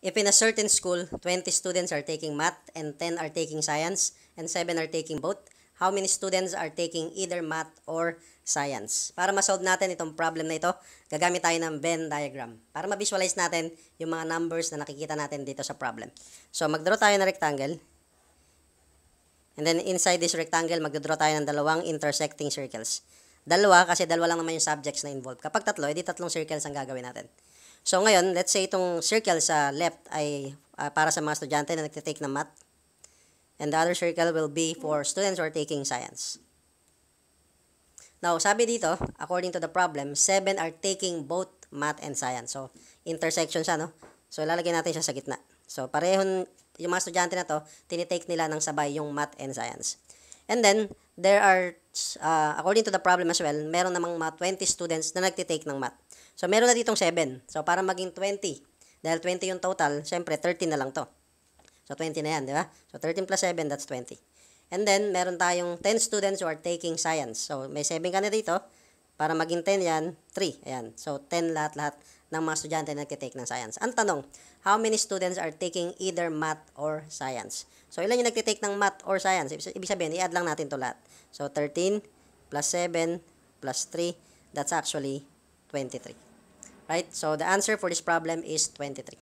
If in a certain school, 20 students are taking math and 10 are taking science and 7 are taking both, how many students are taking either math or science? Para ma-solve natin itong problem na ito, gagamit tayo ng Venn diagram para ma-visualize natin yung mga numbers na nakikita natin dito sa problem. So, mag-draw tayo ng rectangle. And then, inside this rectangle, mag-draw tayo ng dalawang intersecting circles. Dalawa, kasi dalawa lang naman yung subjects na involved. Kapag tatlo, edi tatlong circles ang gagawin natin. So ngayon, let's say itong circle sa left ay uh, para sa mga estudyante na nagtitake ng math. And the other circle will be for students who are taking science. Now, sabi dito, according to the problem, 7 are taking both math and science. So, intersection siya, no? So, ilalagay natin siya sa gitna. So, parehong yung mga estudyante na to, tinitake nila ng sabay yung math and science. And then, there are, uh, according to the problem as well, meron namang mga 20 students na nagtitake ng math. So, meron na ditong 7. So, para maging 20, dahil 20 yung total, syempre 13 na lang to. So, 20 na yan, di ba? So, 13 plus 7, that's 20. And then, meron tayong 10 students who are taking science. So, may 7 ka na dito. Para maging 10 yan, 3. Ayan. So, 10 lahat-lahat ng mga estudyante na nagtitake ng science. Ang tanong, how many students are taking either math or science? So, ilan yung nagtitake ng math or science? Ibig sabihin, i-add lang natin to lahat. So, 13 plus 7 plus 3, that's actually 23. Right? So, the answer for this problem is 23.